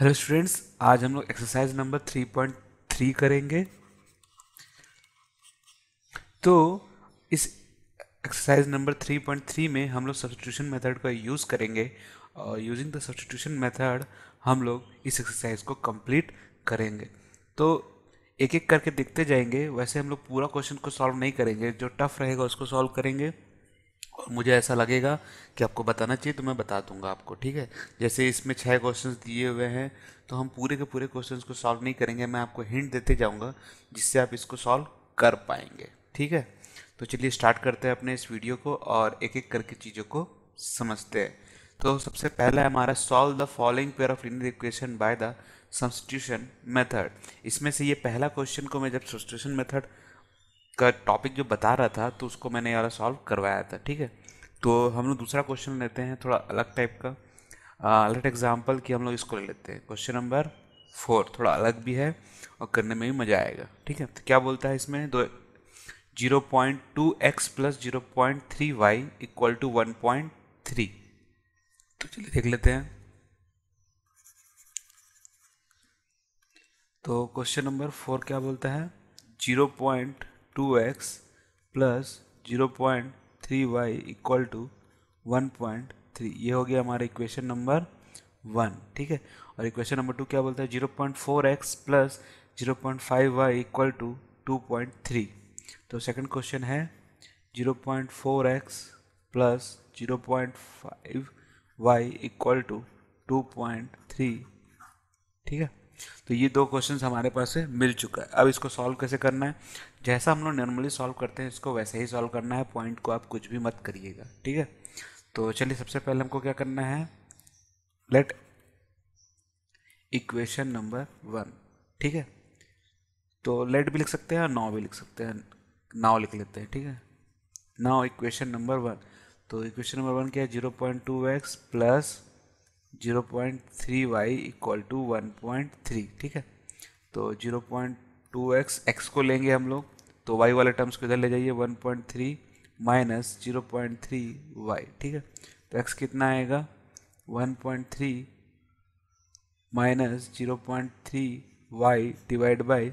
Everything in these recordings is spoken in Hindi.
हेलो स्टूडेंट्स आज हम लोग exercise number three point three करेंगे तो इस exercise number three point three में हम लोग सब्सटीट्यूशन मेथड का यूज़ करेंगे और यूजिंग द सब्सटीट्यूशन मेथड हम लोग इस एक्सरसाइज को कंप्लीट करेंगे तो एक एक करके देखते जाएंगे वैसे हम लोग पूरा क्वेश्चन को सॉल्व नहीं करेंगे जो टफ रहेगा उसको सॉल्व करेंगे और मुझे ऐसा लगेगा कि आपको बताना चाहिए तो मैं बता दूंगा आपको ठीक है जैसे इसमें छः क्वेश्चन दिए हुए हैं तो हम पूरे के पूरे क्वेश्चन को सॉल्व नहीं करेंगे मैं आपको हिंट देते जाऊँगा जिससे आप इसको सॉल्व कर पाएंगे ठीक है तो चलिए स्टार्ट करते हैं अपने इस वीडियो को और एक एक करके चीज़ों को समझते हैं तो सबसे पहला है हमारा solve the following pair of linear equation by the substitution method इसमें से ये पहला क्वेश्चन को मैं जब सब्सटिट्यूशन मेथड का टॉपिक जो बता रहा था तो उसको मैंने यार सॉल्व करवाया था ठीक है तो हम लोग दूसरा क्वेश्चन लेते हैं थोड़ा अलग टाइप का अलग एग्जाम्पल कि हम लोग इसको ले लेते हैं क्वेश्चन नंबर फोर थोड़ा अलग भी है और करने में भी मज़ा आएगा ठीक है तो क्या बोलता है इसमें दो zero point two x plus zero point three y equal to one point three तो चलिए देख लेते हैं तो क्वेश्चन नंबर फोर क्या बोलता है zero point two x plus zero point three y equal to one point three ये हो गया हमारा इक्वेशन नंबर वन ठीक है और इक्वेशन नंबर टू क्या बोलता है zero point four x plus zero point five y equal to two point three तो सेकंड क्वेश्चन है zero point four x plus zero point five y equal to two point three ठीक है तो ये दो क्वेश्चन हमारे पास से मिल चुका है अब इसको सॉल्व कैसे करना है जैसा हम लोग नॉर्मली सॉल्व करते हैं इसको वैसे ही सॉल्व करना है पॉइंट को आप कुछ भी मत करिएगा ठीक है तो चलिए सबसे पहले हमको क्या करना है लेट इक्वेशन नंबर वन ठीक है तो लेट भी लिख सकते हैं और नाव भी लिख सकते हैं नाव लिख लेते हैं ठीक है नाव इक्वेशन नंबर वन तो इक्वेशन नंबर वन क्या है zero point two x plus zero point three y equal to one point three ठीक है तो zero point two x x को लेंगे हम लोग तो वाई वाले टर्म्स को इधर ले जाइए one point three minus zero point three y ठीक है तो एक्स कितना आएगा one point three minus zero point three y divide by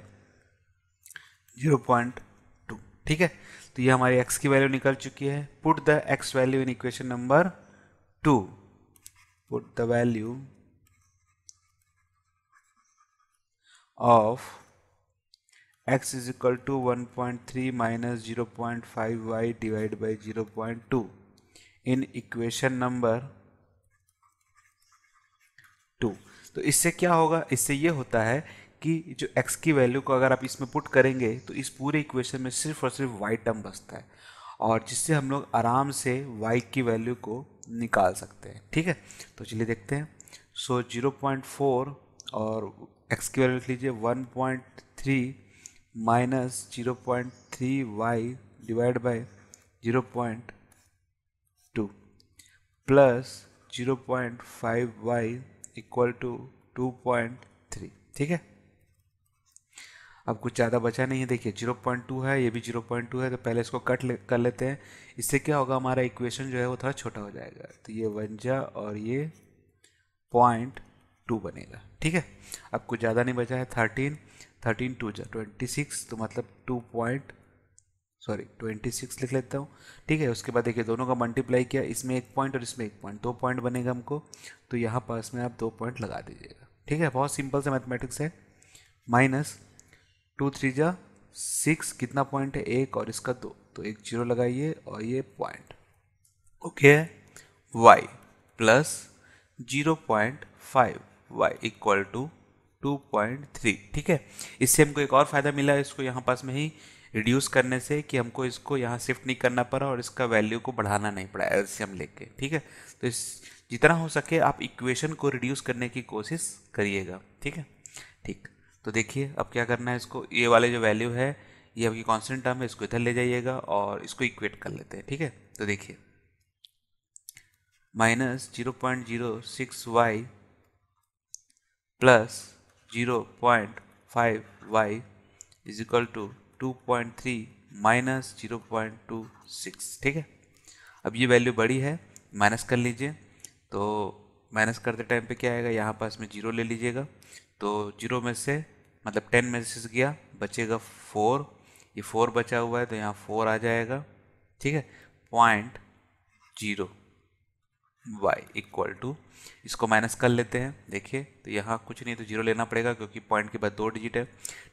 zero point two ठीक है तो ये हमारी एक्स की वैल्यू निकल चुकी है put the x value in equation number two put the value of x is equal to 1.3 minus y divided by 0.2 in equation number two तो इससे क्या होगा इससे ये होता है कि जो x की वैल्यू को अगर आप इसमें पुट करेंगे तो इस पूरे इक्वेशन में सिर्फ और सिर्फ y टर्म बचता है और जिससे हम लोग आराम से y की वैल्यू को निकाल सकते हैं ठीक है तो चलिए देखते हैं सो जीरो पॉइंट फोर और एक्स की वैल्यू लिख लीजिए one point three minus zero point three y divide by zero point two plus zero point five y equal to two point three ठीक है अब कुछ ज़्यादा बचा नहीं है देखिए जीरो पॉइंट टू है ये भी जीरो पॉइंट टू है तो पहले इसको कट ले, कर लेते हैं इससे क्या होगा हमारा इक्वेशन जो है वो थोड़ा छोटा हो जाएगा तो ये जा और ये पॉइंट टू बनेगा ठीक है अब कुछ ज़्यादा नहीं बचा है थर्टीन थर्टीन टू जा ट्वेंटी सिक्स तो मतलब two point sorry twenty six लिख लेता हूँ ठीक है उसके बाद देखिए दोनों का मल्टीप्लाई किया इसमें एक पॉइंट और इसमें एक पॉइंट दो पॉइंट बनेगा हमको तो यहाँ पास में आप दो पॉइंट लगा दीजिएगा ठीक है बहुत सिंपल से मैथमेटिक्स है माइनस टू थ्री जा सिक्स कितना पॉइंट है एक और इसका दो तो एक जीरो लगाइए और ये point okay y plus zero point five y equal to two point three ठीक है इससे हमको एक और फ़ायदा मिला इसको यहाँ पास में ही रिड्यूस करने से कि हमको इसको यहाँ शिफ्ट नहीं करना पड़ा और इसका वैल्यू को बढ़ाना नहीं पड़ा एल्सियम लेके ठीक है तो इस जितना हो सके आप इक्वेशन को रिड्यूस करने की कोशिश करिएगा ठीक है ठीक तो देखिए अब क्या करना है इसको ये वाले जो वैल्यू है ये आपकी कॉन्स्टेंट टर्म है इसको इधर ले जाइएगा और इसको इक्वेट कर लेते हैं ठीक है तो देखिए minus zero point zero six y plus zero point five y is equal to two point three minus zero point two six ठीक है अब ये वैल्यू बड़ी है माइनस कर लीजिए तो माइनस करते टाइम पे क्या आएगा यहाँ पास में जीरो ले लीजिएगा तो जीरो में से मतलब टेन में से गया बचेगा फोर ये फोर बचा हुआ है तो यहाँ फोर आ जाएगा ठीक है point zero y equal to इसको माइनस कर लेते हैं देखिए तो यहाँ कुछ नहीं तो जीरो लेना पड़ेगा क्योंकि पॉइंट के बाद दो डिजिट है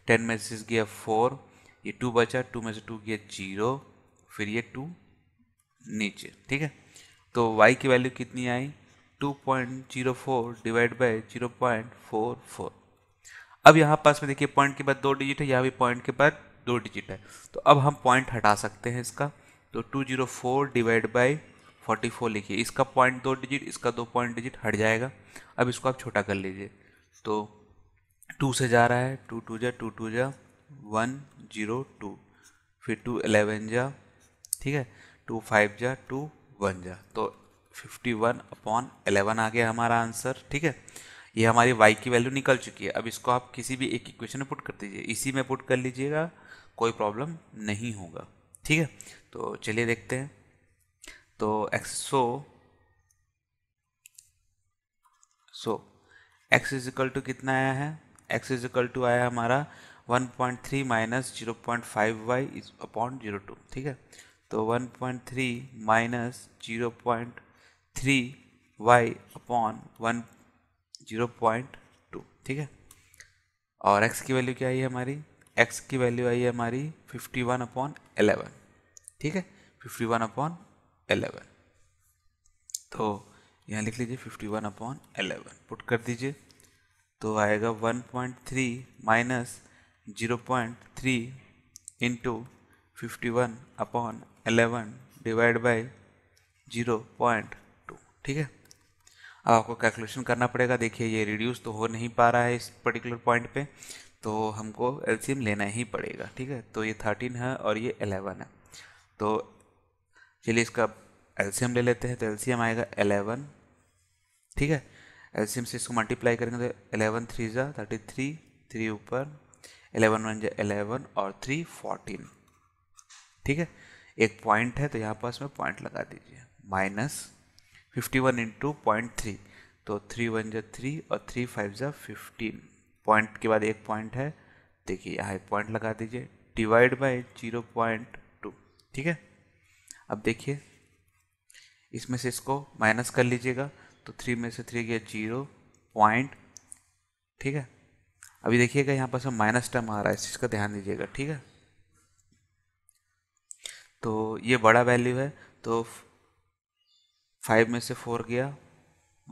टेन में से गया फोर ये टू बचा टू में से टू गया जीरो फिर ये टू नीचे ठीक है तो y की वैल्यू कितनी आई 2.04 डिवाइड बाय 0.44 अब यहाँ पास में देखिए पॉइंट के बाद दो डिजिट है यहाँ भी पॉइंट के बाद दो डिजिट है तो अब हम पॉइंट हटा सकते हैं इसका तो 204 डिवाइड बाय 44 लिखिए इसका पॉइंट दो डिजिट इसका दो पॉइंट डिजिट हट जाएगा अब इसको आप छोटा कर लीजिए तो टू से जा रहा है टू टू जा टू टू जा वन जीरो टू फिर टू एलेवन जा ठीक है टू फाइव जा टू वन जा तो फिफ्टी वन अपॉन एलेवन आ गया हमारा आंसर ठीक है ये हमारी वाई की वैल्यू निकल चुकी है अब इसको आप किसी भी एक इक्वेशन में पुट कर दीजिए इसी में पुट कर लीजिएगा कोई प्रॉब्लम नहीं होगा ठीक है तो चलिए देखते हैं तो x so so x is equal to कितना आया है एक्स इज इक्वल टू आया हमारा 1.3 point three minus zero point five y is upon zero two ठीक है तो 1.3 point three minus zero point three y upon one zero point two ठीक है और एक्स की वैल्यू क्या आई है हमारी एक्स की वैल्यू आई है हमारी फिफ्टी वन अपॉन एलेवन ठीक है फिफ्टी वन अपॉन एलेवन तो यहाँ लिख लीजिए fifty one upon eleven put कर दीजिए तो आएगा one point three minus zero point three into fifty one upon eleven divide by zero point ठीक है अब आपको कैलकुलेशन करना पड़ेगा देखिए ये रिड्यूस तो हो नहीं पा रहा है इस पर्टिकुलर पॉइंट पे तो हमको एलसीएम लेना ही पड़ेगा ठीक है तो ये थर्टीन है और ये एलेवन है तो चलिए इसका एलसीएम ले लेते हैं तो एलसीएम आएगा एलेवन ठीक है एलसीएम से इसको मल्टीप्लाई करेंगे तो एलेवन थ्री ज़ा थर्टी थ्री थ्री ऊपर एलेवन वन ज़ा एलेवन और थ्री फोर्टीन ठीक है एक पॉइंट है तो यहाँ पास में पॉइंट लगा दीजिए minus fifty one into point three तो थ्री वन जो थ्री और थ्री फाइव जो फिफ्टीन पॉइंट के बाद एक पॉइंट है देखिए यहाँ एक पॉइंट लगा दीजिए divide by zero point two ठीक है अब देखिए इसमें से इसको माइनस कर लीजिएगा तो थ्री में से थ्री गया जीरो पॉइंट ठीक है अभी देखिएगा यहाँ पर माइनस टर्म आ रहा है इस चीज़ का ध्यान दीजिएगा ठीक है तो ये बड़ा वैल्यू है तो फाइव में से फोर गया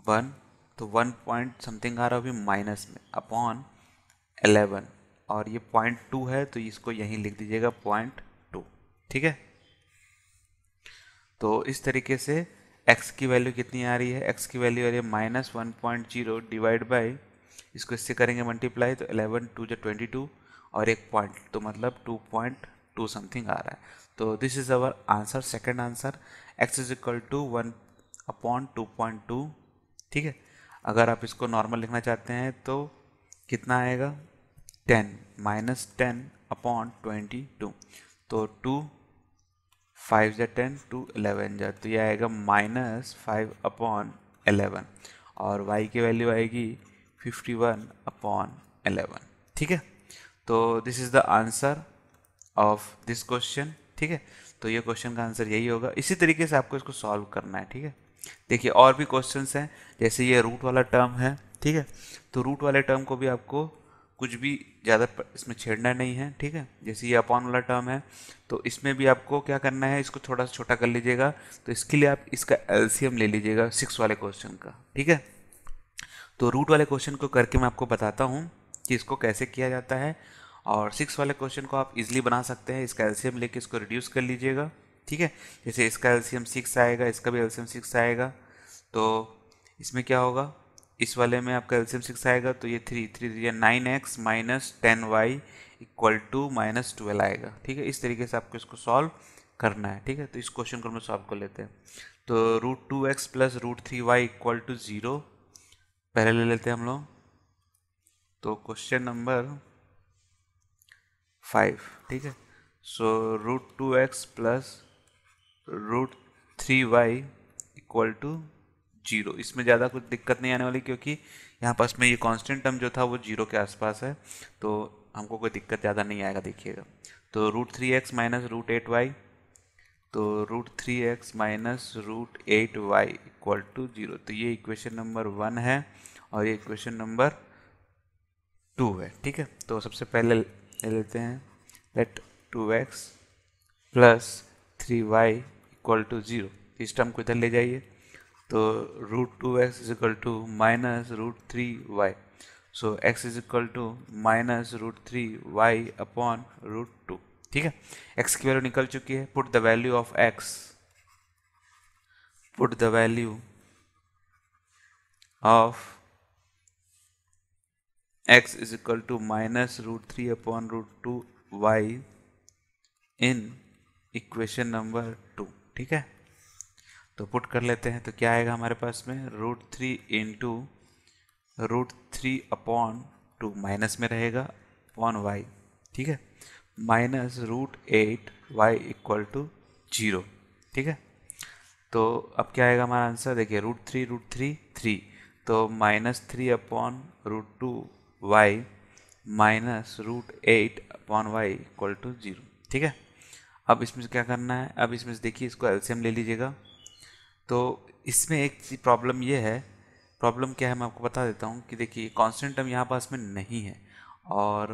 वन तो वन पॉइंट समथिंग आ रहा अभी माइनस में अपॉन एलेवन और ये पॉइंट टू है तो इसको यहीं लिख दीजिएगा पॉइंट टू ठीक है तो इस तरीके से x की वैल्यू कितनी आ रही है x की वैल्यू आ रही है minus one point zero divide by इसको इससे करेंगे मल्टीप्लाई तो एलेवन टू जो ट्वेंटी टू और एक पॉइंट तो मतलब टू पॉइंट टू समथिंग आ रहा है तो this is our answer second answer x is equal to one upon two point two ठीक है अगर आप इसको नॉर्मल लिखना चाहते हैं तो कितना आएगा ten minus ten upon twenty two तो टू फाइव जै टेन टू एलेवन जै तो ये आएगा माइनस फाइव अपॉन एलेवन और y की वैल्यू आएगी फिफ्टी वन अपॉन एलेवन ठीक है तो this is the answer of this question ठीक है तो ये क्वेश्चन का आंसर यही होगा इसी तरीके से आपको इसको सॉल्व करना है ठीक है देखिए और भी क्वेश्चन हैं जैसे ये रूट वाला टर्म है ठीक है तो रूट वाले टर्म को भी आपको कुछ भी ज़्यादा इसमें छेड़ना नहीं है ठीक है जैसे ये अपॉन वाला टर्म है तो इसमें भी आपको क्या करना है इसको थोड़ा सा छोटा कर लीजिएगा तो इसके लिए आप इसका एल्सीयम ले लीजिएगा सिक्स वाले क्वेश्चन का ठीक है तो रूट वाले क्वेश्चन को करके मैं आपको बताता हूँ कि इसको कैसे किया जाता है और सिक्स वाले क्वेश्चन को आप इजिली बना सकते हैं इसका एल्सीयम लेके इसको रिड्यूस कर लीजिएगा ठीक है जैसे इसका एलसीएम सिक्स आएगा इसका भी एलसीएम सिक्स आएगा तो इसमें क्या होगा इस वाले में आपका एलसीएम सिक्स आएगा तो ये three three three nine x minus ten y equal to minus twelve आएगा ठीक है इस तरीके से आपको इसको सॉल्व करना है ठीक है तो इस क्वेश्चन को हम सॉल्व कर लेते हैं तो root two x plus root three y equal to zero पहले ले लेते हैं हम लोग तो क्वेश्चन नंबर फाइव ठीक है so root two x plus root three y equal to zero इसमें ज़्यादा कुछ दिक्कत नहीं आने वाली क्योंकि यहाँ पास में ये कांस्टेंट टर्म जो था वो जीरो के आसपास है तो हमको कोई दिक्कत ज़्यादा नहीं आएगा देखिएगा तो root three x minus root eight y तो root three x minus root eight y equal to zero तो ये इक्वेशन नंबर वन है और ये इक्वेशन नंबर टू है ठीक है तो सबसे पहले ले लेते हैं let two x plus three y equal to zero इस टर्म को इधर ले जाइए तो root two x is equal to minus root three y so x is equal to minus root three y upon root two ठीक है एक्स की वैल्यू निकल चुकी है put the value of x put the value of x is equal to minus root three upon root two Y in equation number two ठीक है तो पुट कर लेते हैं तो क्या आएगा हमारे पास में root three in two root three upon two minus में रहेगा अपॉन वाई ठीक है minus root eight y equal to zero ठीक है तो अब क्या आएगा हमारा आंसर देखिए root three root three three तो minus three upon root two y minus root eight upon y equal to zero ठीक है अब इसमें से क्या करना है अब इसमें से देखिए इसको एल्शियम ले लीजिएगा तो इसमें एक प्रॉब्लम ये है प्रॉब्लम क्या है मैं आपको बता देता हूँ कि देखिए कॉन्स्टेंट टर्म यहाँ पास में नहीं है और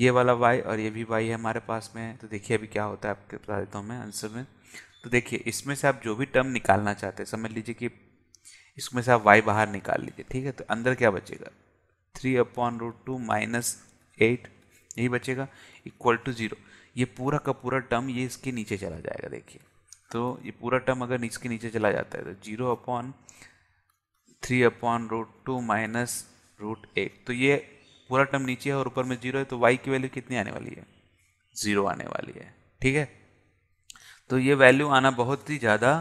ये वाला वाई और ये भी वाई है हमारे पास में तो देखिए अभी क्या होता है आपके बता देता हूँ मैं आंसर में तो देखिए इसमें से आप जो भी टर्म निकालना चाहते हैं समझ लीजिए कि इसमें से आप वाई बाहर निकाल लीजिए ठीक है तो अंदर क्या बचेगा three upon root two minus eight यही बचेगा इक्वल टू ज़ीरो ये पूरा का पूरा टर्म ये इसके नीचे चला जाएगा देखिए तो ये पूरा टर्म अगर इसके नीचे चला जाता है तो zero upon three upon root two minus root eight तो ये पूरा टर्म नीचे है और ऊपर में जीरो है तो वाई की वैल्यू कितनी आने वाली है ज़ीरो आने वाली है ठीक है तो ये वैल्यू आना बहुत ही ज़्यादा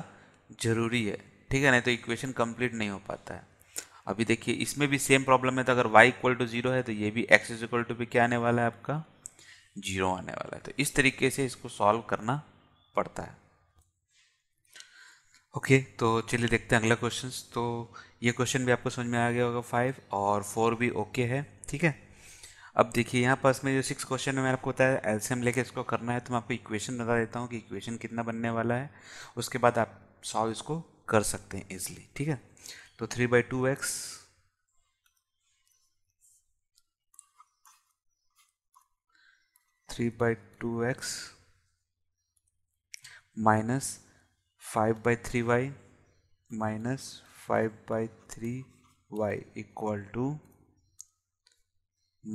ज़रूरी है ठीक है नहीं तो इक्वेशन कंप्लीट नहीं हो पाता है अभी देखिए इसमें भी सेम प्रॉब्लम है तो अगर y इक्वल टू जीरो है तो ये भी x इज इक्वल टू भी क्या आने वाला है आपका जीरो आने वाला है तो इस तरीके से इसको सॉल्व करना पड़ता है ओके okay, तो चलिए देखते हैं अगला क्वेश्चन तो ये क्वेश्चन भी आपको समझ में आ गया होगा फाइव और फोर भी ओके okay है ठीक है अब देखिए यहाँ पास में जो सिक्स क्वेश्चन है मैं आपको बताया एल्सियम लेके इसको करना है तो मैं आपको इक्वेशन बता देता हूँ कि इक्वेशन कितना बनने वाला है उसके बाद आप सॉल्व इसको कर सकते हैं ईजिली ठीक है तो three by two x three by two x minus five by three y minus five by three y equal to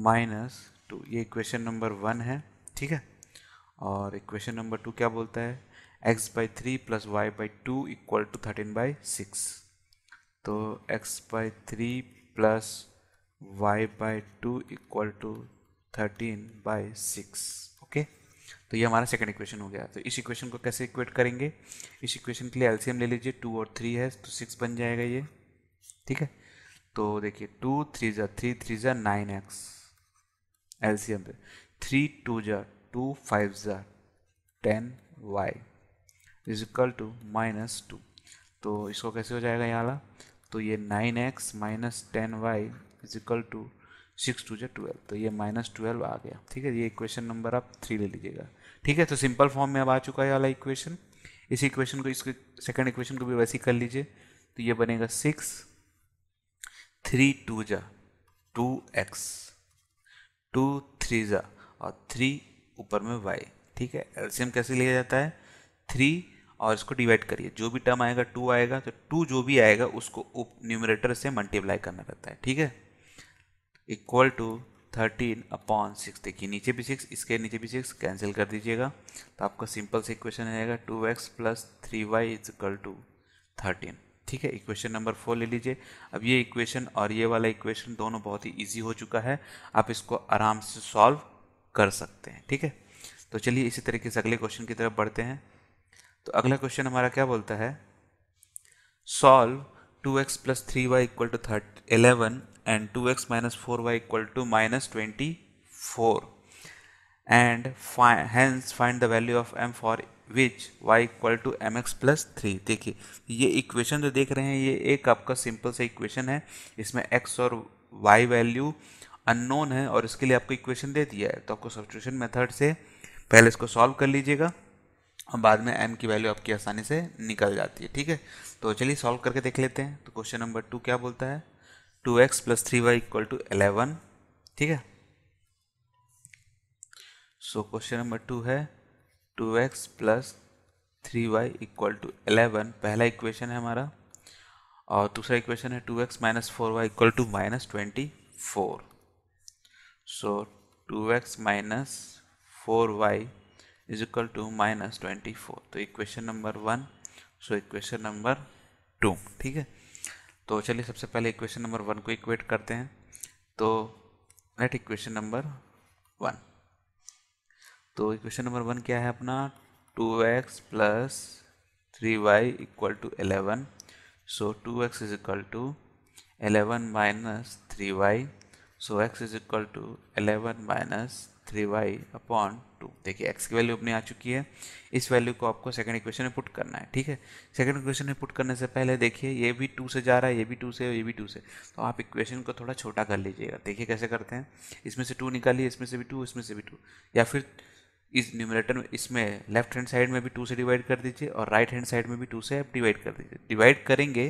minus two ये इक्वेशन नंबर वन है ठीक है और इक्वेशन नंबर टू क्या बोलता है x by three plus y by two equal to thirteen by six तो x by three plus y by two equal to thirteen by six okay तो ये हमारा सेकंड इक्वेशन हो गया तो इस इक्वेशन को कैसे इक्वेट करेंगे इस इक्वेशन के लिए एलसीएम ले लीजिए टू और थ्री है तो सिक्स बन जाएगा ये ठीक है तो देखिए टू थ्री ज़ा थ्री थ्री ज़ा नाइन एक्स एलसीएम पे थ्री टू ज़ा टू फाइव ज़ा ten y is equal to minus two तो इसको कैसे हो जाएगा यहाँ तो ये nine x minus ten y equal to six two जो ट्वेल्व तो ये माइनस ट्वेल्व आ गया ठीक है ये इक्वेशन नंबर आप थ्री ले लीजिएगा ठीक है तो सिंपल फॉर्म में अब आ चुका है वाला इक्वेशन इस इक्वेशन को इसके सेकंड इक्वेशन को भी वैसे ही कर लीजिए तो ये बनेगा सिक्स थ्री टू जा टू एक्स टू थ्री जा और थ्री ऊपर में वाई ठीक है एल्सियम कैसे लिया जाता है थ्री और इसको डिवाइड करिए जो भी टर्म आएगा टू आएगा तो टू जो भी आएगा उसको न्यूमरेटर से मल्टीप्लाई करना रहता है ठीक है equal to thirteen upon six देखिए नीचे भी सिक्स इसके नीचे भी सिक्स कैंसिल कर दीजिएगा तो आपका सिंपल से इक्वेशन रहेगा two x plus three y is equal to thirteen ठीक है इक्वेशन नंबर फोर ले लीजिए अब ये इक्वेशन और ये वाला इक्वेशन दोनों बहुत ही ईजी हो चुका है आप इसको आराम से सॉल्व कर सकते हैं ठीक है तो चलिए इसी तरीके से अगले क्वेश्चन की तरफ बढ़ते हैं तो अगला क्वेश्चन हमारा क्या बोलता है solve two x plus three y equal to थर्ट eleven and 2x minus 4y equal to minus 24 and fi hence find the value of m for which y equal to m x plus three देखिए ये इक्वेशन जो देख रहे हैं ये एक आपका सिंपल सा इक्वेशन है इसमें x और y वैल्यू अननोन है और इसके लिए आपको इक्वेशन दे दिया है तो आपको substitution मेथड से पहले इसको सॉल्व कर लीजिएगा और बाद में m की वैल्यू आपकी आसानी से निकल जाती है ठीक है तो चलिए सॉल्व करके देख लेते हैं तो क्वेश्चन नंबर टू क्या बोलता है two x plus three y equal to eleven ठीक है सो क्वेश्चन नंबर टू है two x plus three y equal to eleven पहला इक्वेशन है हमारा और दूसरा इक्वेशन है two x minus four y equal to minus twenty four so two x minus four y is equal to minus twenty four तो equation number one so equation number two ठीक है तो चलिए सबसे पहले इक्वेशन नंबर वन को इक्वेट करते हैं तो लेट इक्वेशन नंबर वन तो इक्वेशन नंबर वन क्या है अपना two x plus three y equal to eleven so two x is equal to eleven minus three y so x is equal to eleven minus three y upon two देखिए एक्स की वैल्यू अपनी आ चुकी है इस वैल्यू को आपको सेकंड इक्वेशन में पुट करना है ठीक है सेकंड इक्वेशन में पुट करने से पहले देखिए ये भी टू से जा रहा है ये भी टू से ये भी टू से तो आप इक्वेशन को थोड़ा छोटा कर लीजिएगा देखिए कैसे करते हैं इसमें से टू निकालिए इसमें से भी टू इसमें से भी टू या फिर इस न्यूमरेटर में इसमें लेफ्ट हैंड साइड में भी टू से डिवाइड कर दीजिए और राइट हैंड साइड में भी टू से आप डिवाइड कर दीजिए डिवाइड करेंगे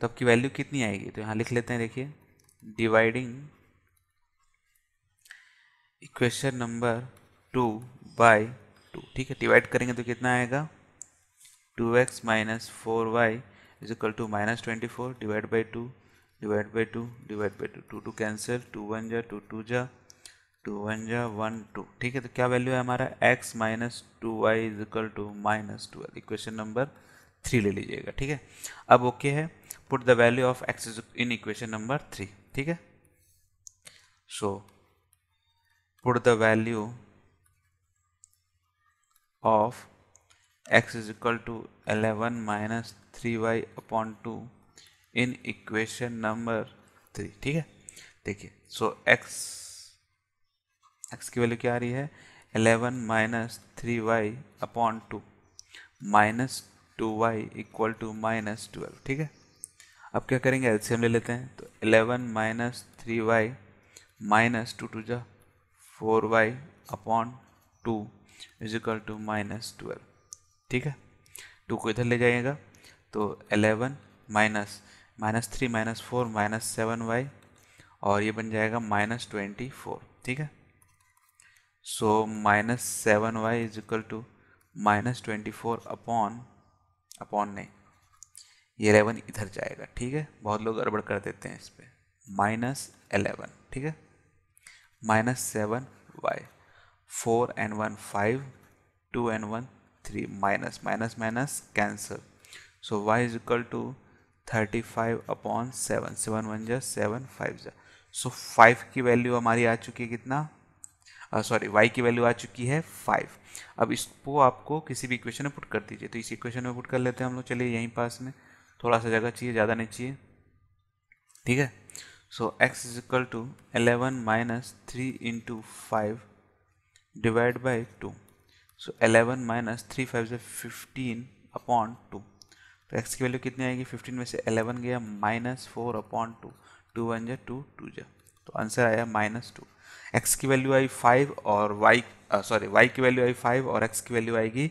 तो आपकी वैल्यू कितनी आएगी तो यहाँ लिख लेते हैं देखिए dividing equation number two by two ठीक है डिवाइड करेंगे तो कितना आएगा two x minus four y is equal to minus twenty four divide by two divide by two divide by two two two cancel two one जा टू टू जा टू वन जा वन टू ठीक है तो क्या वैल्यू है हमारा x minus two y is equal to minus two equation number three ले लीजिएगा ठीक है अब ओके है put the value of x in equation number three ठीक है so put the value of x is equal to 11 minus 3y upon 2 in equation number three ठीक है देखिए सो एक्स एक्स की वैल्यू क्या आ रही है 11 minus three y upon two minus two y equal to minus ठीक है अब क्या करेंगे LCM ले लेते हैं तो 11 minus three y minus two two जा four y upon two is equal to minus twelve ठीक है टू को इधर ले जाइएगा तो eleven minus minus three minus four minus seven y और ये बन जाएगा माइनस ट्वेंटी फोर ठीक है so minus seven y is equal to minus twenty four upon upon नहीं ये एलेवन इधर जाएगा ठीक है बहुत लोग गड़बड़ कर देते हैं इस पर माइनस एलेवन ठीक है minus seven y four n one five two n one three minus minus minus cancel so y is equal to thirty five upon seven seven one जा सेवन फाइव जा सो फाइव की वैल्यू हमारी आ चुकी है कितना सॉरी uh, वाई की वैल्यू आ चुकी है फाइव अब इसको आपको किसी भी इक्वेशन में पुट कर दीजिए तो इस इक्वेशन में पुट कर लेते हैं हम लोग चलिए यहीं पास में थोड़ा सा जगह चाहिए ज़्यादा नहीं चाहिए ठीक है So x is equal to 11 minus 3 into 5 divided by 2. So 11 minus 3 five से 15 अपॉन 2. तो x की वैल्यू कितनी आएगी 15 में से 11 गया minus four upon two two one जा टू टू जा तो आंसर आया माइनस टू एक्स की वैल्यू आई फाइव और वाई सॉरी वाई की वैल्यू आई फाइव और एक्स की वैल्यू आएगी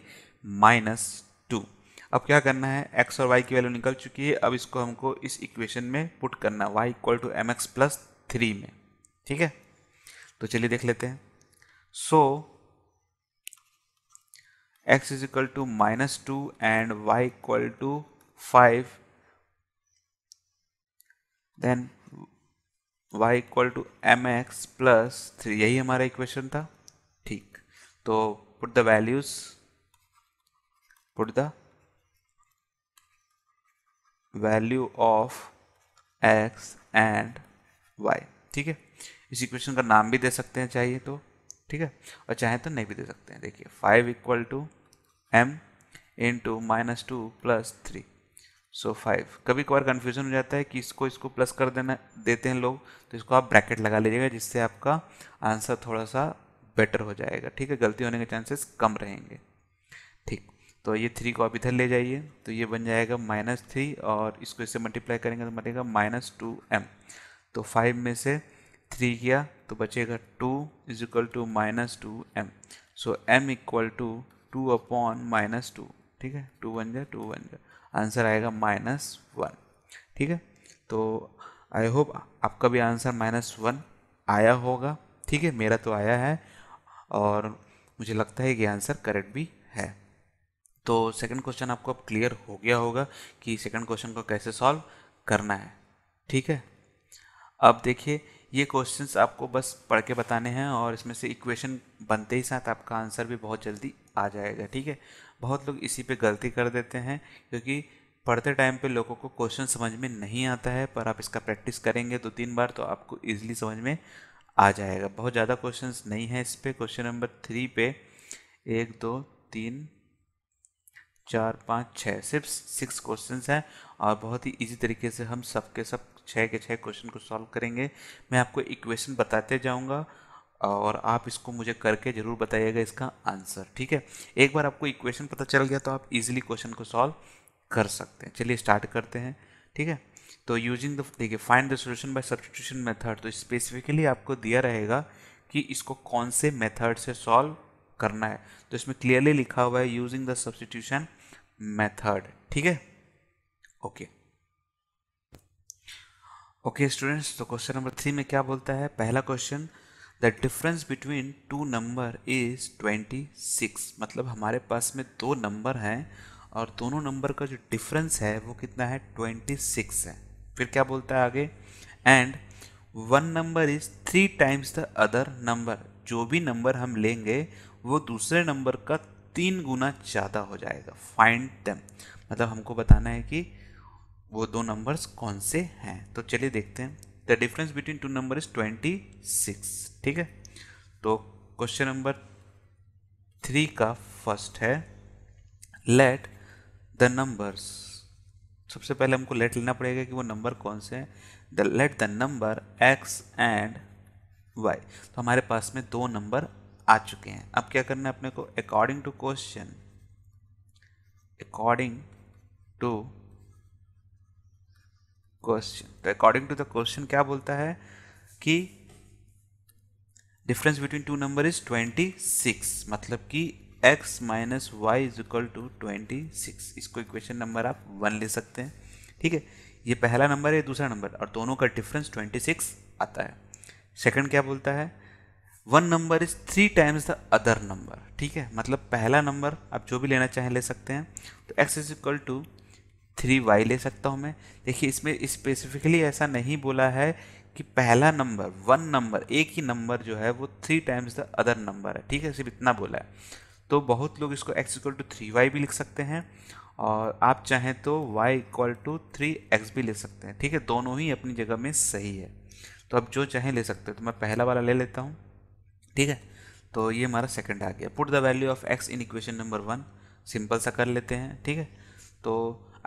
माइनस टू अब क्या करना है एक्स और वाई की वैल्यू निकल चुकी है अब इसको हमको इस इक्वेशन में पुट करना y equal to m x plus three में ठीक है तो चलिए देख लेते हैं so x is equal to minus two and y equal to five then y equal to m x plus three यही हमारा इक्वेशन था ठीक तो put the values put the value of x and y ठीक है इस इक्वेशन का नाम भी दे सकते हैं चाहिए तो ठीक है और चाहे तो नहीं भी दे सकते हैं देखिए five equal to m into minus two plus three so five कभी कभार कन्फ्यूजन हो जाता है कि इसको इसको प्लस कर देना देते हैं लोग तो इसको आप ब्रैकेट लगा लीजिएगा जिससे आपका आंसर थोड़ा सा बेटर हो जाएगा ठीक है गलती होने के चांसेस कम रहेंगे ठीक तो ये थ्री को आप इधर ले जाइए तो ये बन जाएगा माइनस थ्री और इसको इससे मल्टीप्लाई करेंगे तो बनेगा माइनस टू एम तो फाइव में से थ्री किया तो बचेगा two is equal to minus two m so m equal to two upon minus two ठीक है टू वन जा टू वन जा आंसर आएगा माइनस वन ठीक है तो आई होप आपका भी आंसर माइनस वन आया होगा ठीक है मेरा तो आया है और मुझे लगता है कि आंसर करेक्ट भी है तो सेकंड क्वेश्चन आपको अब क्लियर हो गया होगा कि सेकंड क्वेश्चन को कैसे सॉल्व करना है ठीक है अब देखिए ये क्वेश्चंस आपको बस पढ़ के बताने हैं और इसमें से इक्वेशन बनते ही साथ आपका आंसर भी बहुत जल्दी आ जाएगा ठीक है बहुत लोग इसी पे गलती कर देते हैं क्योंकि पढ़ते टाइम पे लोगों को क्वेश्चन समझ में नहीं आता है पर आप इसका प्रैक्टिस करेंगे दो तीन बार तो आपको ईजिली समझ में आ जाएगा बहुत ज़्यादा क्वेश्चन नहीं है इस पर क्वेश्चन नंबर थ्री पे एक दो तीन चार पाँच छः सिर्फ सिक्स क्वेश्चन हैं और बहुत ही इजी तरीके से हम सब के सब छः के छः क्वेश्चन को सॉल्व करेंगे मैं आपको इक्वेशन बताते जाऊँगा और आप इसको मुझे करके ज़रूर बताइएगा इसका आंसर ठीक है एक बार आपको इक्वेशन पता चल गया तो आप इजीली क्वेश्चन को सॉल्व कर सकते हैं चलिए स्टार्ट करते हैं ठीक है तो यूजिंग द देखिए find the solution by substitution method तो स्पेसिफिकली आपको दिया रहेगा कि इसको कौन से मेथड से सॉल्व करना है तो इसमें क्लियरली लिखा हुआ है यूजिंग द सब्सटीट्यूशन मेथड ठीक है ओके ओके स्टूडेंट्स तो क्वेश्चन नंबर थ्री में क्या बोलता है पहला question the difference between two number is twenty six मतलब हमारे पास में दो नंबर हैं और दोनों नंबर का जो डिफरेंस है वो कितना है ट्वेंटी सिक्स है फिर क्या बोलता है आगे and one number is three times the other number जो भी नंबर हम लेंगे वो दूसरे नंबर का तीन गुना ज़्यादा हो जाएगा फाइंड दम मतलब हमको बताना है कि वो दो नंबर्स कौन से हैं तो चलिए देखते हैं the difference between two number is twenty six ठीक है तो क्वेश्चन नंबर थ्री का फर्स्ट है लेट द नंबर्स सबसे पहले हमको लेट लेना पड़ेगा कि वो नंबर कौन से हैं the let the number x and y तो हमारे पास में दो नंबर आ चुके हैं अब क्या करना है अपने को according to question according to question तो अकॉर्डिंग टू द क्वेश्चन क्या बोलता है कि difference between two number is twenty six मतलब कि x minus y is equal to twenty six इसको इक्वेशन नंबर आप वन ले सकते हैं ठीक है ये पहला नंबर है दूसरा नंबर और दोनों का डिफरेंस ट्वेंटी सिक्स आता है सेकंड क्या बोलता है one number is three times the other number ठीक है मतलब पहला नंबर आप जो भी लेना चाहें ले सकते हैं तो x is equal to three y ले सकता हूँ मैं देखिए इसमें स्पेसिफिकली ऐसा नहीं बोला है कि पहला नंबर वन नंबर एक ही नंबर जो है वो three times the other number है ठीक है सिर्फ इतना बोला है तो बहुत लोग इसको x equal to three y भी लिख सकते हैं और आप चाहें तो y equal to three x भी ले सकते हैं ठीक है दोनों ही अपनी जगह में सही है तो आप जो चाहें ले सकते हैं तो मैं पहला वाला ले लेता हूँ ठीक है तो ये हमारा सेकंड आ गया put the value of x in equation number one simple सा कर लेते हैं ठीक है तो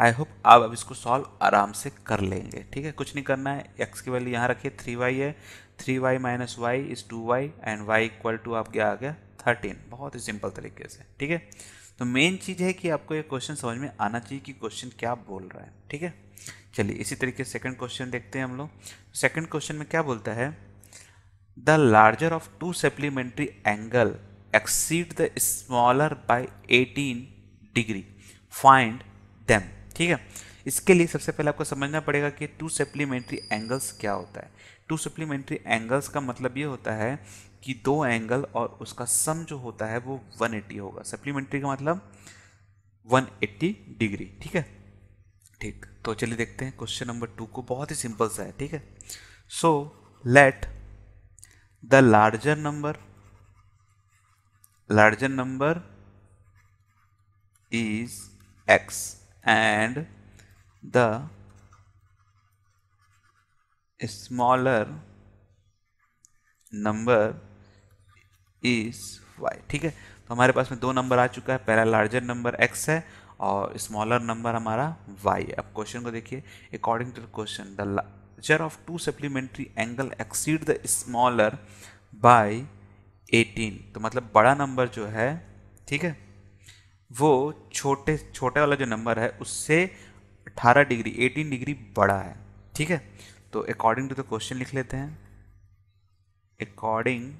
आई होप आप अब इसको सॉल्व आराम से कर लेंगे ठीक है कुछ नहीं करना है एक्स की वैल्यू यहाँ रखिए थ्री वाई है three y minus y is two y and y equal to आप क्या आ गया थर्टीन बहुत ही सिंपल तरीके से ठीक है तो मेन चीज़ है कि आपको ये क्वेश्चन समझ में आना चाहिए कि क्वेश्चन क्या बोल रहा है ठीक है चलिए इसी तरीके सेकंड क्वेश्चन देखते हैं हम लोग सेकंड क्वेश्चन में क्या बोलता है the larger of two supplementary angle exceed the smaller by eighteen degree find them ठीक है इसके लिए सबसे पहले आपको समझना पड़ेगा कि टू सप्लीमेंट्री एंगल्स क्या होता है टू सप्लीमेंट्री एंगल्स का मतलब ये होता है कि दो एंगल और उसका सम जो होता है वो 180 होगा सप्लीमेंट्री का मतलब 180 डिग्री ठीक है ठीक तो चलिए देखते हैं क्वेश्चन नंबर टू को बहुत ही सिंपल सा है ठीक है so let the larger number larger number is x and the smaller number is y ठीक है तो हमारे पास में दो नंबर आ चुका है पहला लार्जर नंबर एक्स है और स्मॉलर नंबर हमारा वाई है अब क्वेश्चन को देखिए according to question the larger of two supplementary angle exceed the smaller by 18 तो मतलब बड़ा नंबर जो है ठीक है वो छोटे छोटे वाला जो नंबर है उससे 18 डिग्री 18 डिग्री बड़ा है ठीक है तो अकॉर्डिंग टू द क्वेश्चन लिख लेते हैं अकॉर्डिंग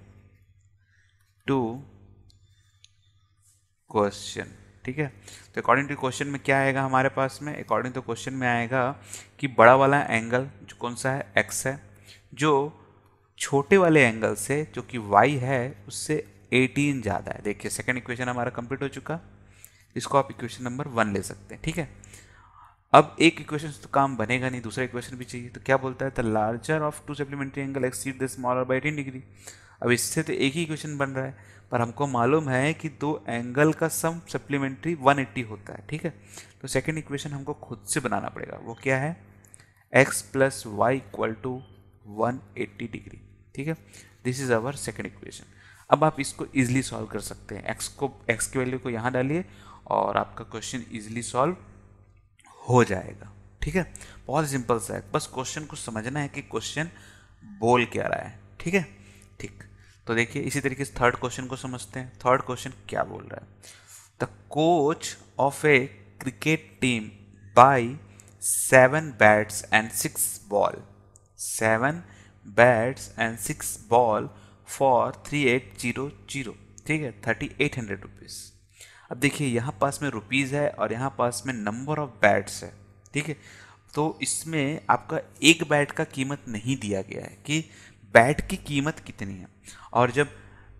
टू क्वेश्चन ठीक है तो अकॉर्डिंग टू क्वेश्चन में क्या आएगा हमारे पास में अकॉर्डिंग टू क्वेश्चन में आएगा कि बड़ा वाला एंगल जो कौन सा है एक्स है जो छोटे वाले एंगल से जो कि वाई है उससे 18 ज़्यादा है देखिए सेकंड इक्वेशन हमारा कंप्लीट हो चुका इसको आप इक्वेशन नंबर वन ले सकते हैं ठीक है अब एक इक्वेशन तो काम बनेगा नहीं दूसरा इक्वेशन भी चाहिए तो क्या बोलता है the larger of two supplementary angle exceed the smaller by eighteen degree अब इससे तो एक ही क्वेश्चन बन रहा है पर हमको मालूम है कि दो एंगल का सम सप्लीमेंट्री 180 होता है ठीक है तो सेकेंड इक्वेशन हमको खुद से बनाना पड़ेगा वो क्या है x plus y equal to one degree ठीक है this is our second equation अब आप इसको ईजिली सॉल्व कर सकते हैं एक्स को एक्स की वैल्यू को यहाँ डालिए और आपका क्वेश्चन ईजिली सॉल्व हो जाएगा ठीक है बहुत सिंपल सा है बस क्वेश्चन को समझना है कि क्वेश्चन बोल क्या रहा है ठीक है ठीक तो देखिए इसी तरीके से थर्ड क्वेश्चन को समझते हैं थर्ड क्वेश्चन क्या बोल रहा है the coach of a cricket team by seven bats and six ball seven bats and six ball for three eight zero zero ठीक है थर्टी एट हंड्रेड रुपीज़ अब देखिए यहाँ पास में रुपीज़ है और यहाँ पास में नंबर ऑफ बैट्स है ठीक है तो इसमें आपका एक बैट का कीमत नहीं दिया गया है कि बैट की कीमत कितनी है और जब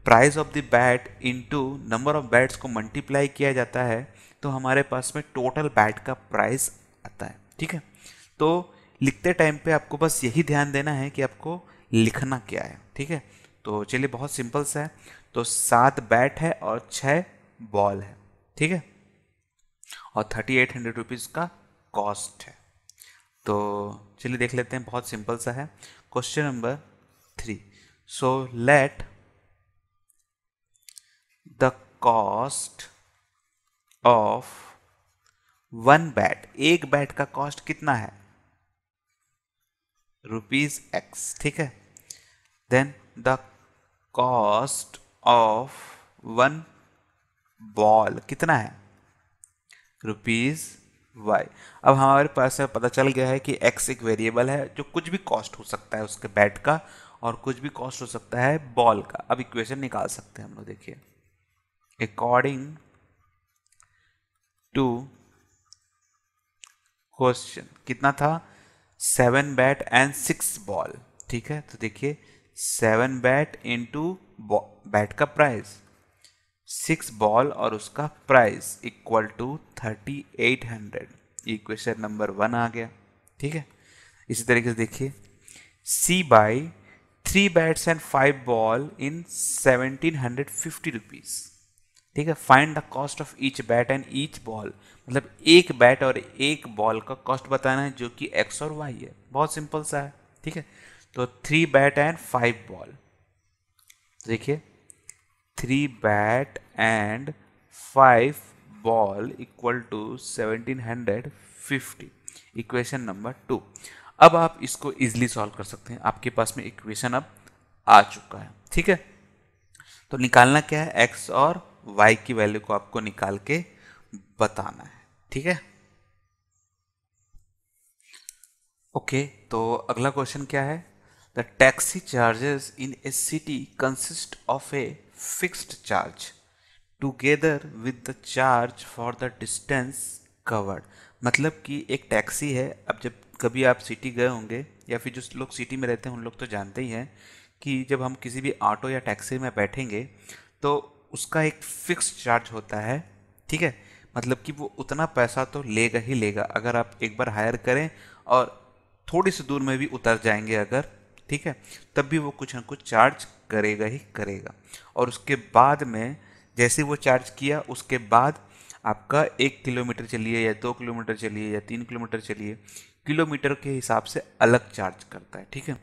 price of the bat into number of bats को मल्टीप्लाई किया जाता है तो हमारे पास में टोटल बैट का प्राइस आता है ठीक है तो लिखते टाइम पे आपको बस यही ध्यान देना है कि आपको लिखना क्या है ठीक है तो चलिए बहुत सिंपल सा है तो सात बैट है और छः बॉल है ठीक है और थर्टी एट हंड्रेड रुपीज़ का कॉस्ट है तो चलिए देख लेते हैं बहुत सिंपल सा है question number three so let the cost of one bat एक बैट का कॉस्ट कितना है रुपीज एक्स ठीक है then the cost of one ball कितना है रुपीज वाई अब हमारे पास पता चल गया है कि एक्स एक वेरिएबल है जो कुछ भी कॉस्ट हो सकता है उसके बैट का और कुछ भी कॉस्ट हो सकता है बॉल का अब इक्वेशन निकाल सकते हैं हम लोग देखिए अकॉर्डिंग टू क्वेश्चन कितना था seven bat and six ball ठीक है तो देखिए सेवन बैट इंटू बैट का प्राइस सिक्स बॉल और उसका price equal to thirty eight hundred equation number one आ गया ठीक है इसी तरीके से देखिए she by three bats and five ball in seventeen hundred fifty rupees ठीक है find the cost of each bat and each ball मतलब एक बैट और एक बॉल का कॉस्ट बताना है जो कि एक्स और वाई है बहुत सिंपल सा है ठीक है तो three bat and five ball देखिए three bat and five ball equal to seventeen hundred fifty equation number two अब आप इसको इजिली सॉल्व कर सकते हैं आपके पास में इक्वेशन अब आ चुका है ठीक है तो निकालना क्या है एक्स और वाई की वैल्यू को आपको निकाल के बताना है ठीक है ओके तो अगला क्वेश्चन क्या है the taxi charges in a city consist of a fixed charge together with the charge for the distance covered मतलब कि एक टैक्सी है अब जब कभी आप सिटी गए होंगे या फिर जो लोग सिटी में रहते हैं उन लोग तो जानते ही हैं कि जब हम किसी भी ऑटो या टैक्सी में बैठेंगे तो उसका एक फिक्स चार्ज होता है ठीक है मतलब कि वो उतना पैसा तो लेगा ही लेगा अगर आप एक बार हायर करें और थोड़ी सी दूर में भी उतर जाएंगे अगर ठीक है तब भी वो कुछ ना कुछ चार्ज करेगा ही करेगा और उसके बाद में जैसे वो चार्ज किया उसके बाद आपका एक किलोमीटर चलिए या दो किलोमीटर चलिए या तीन किलोमीटर चलिए किलोमीटर के हिसाब से अलग चार्ज करता है ठीक है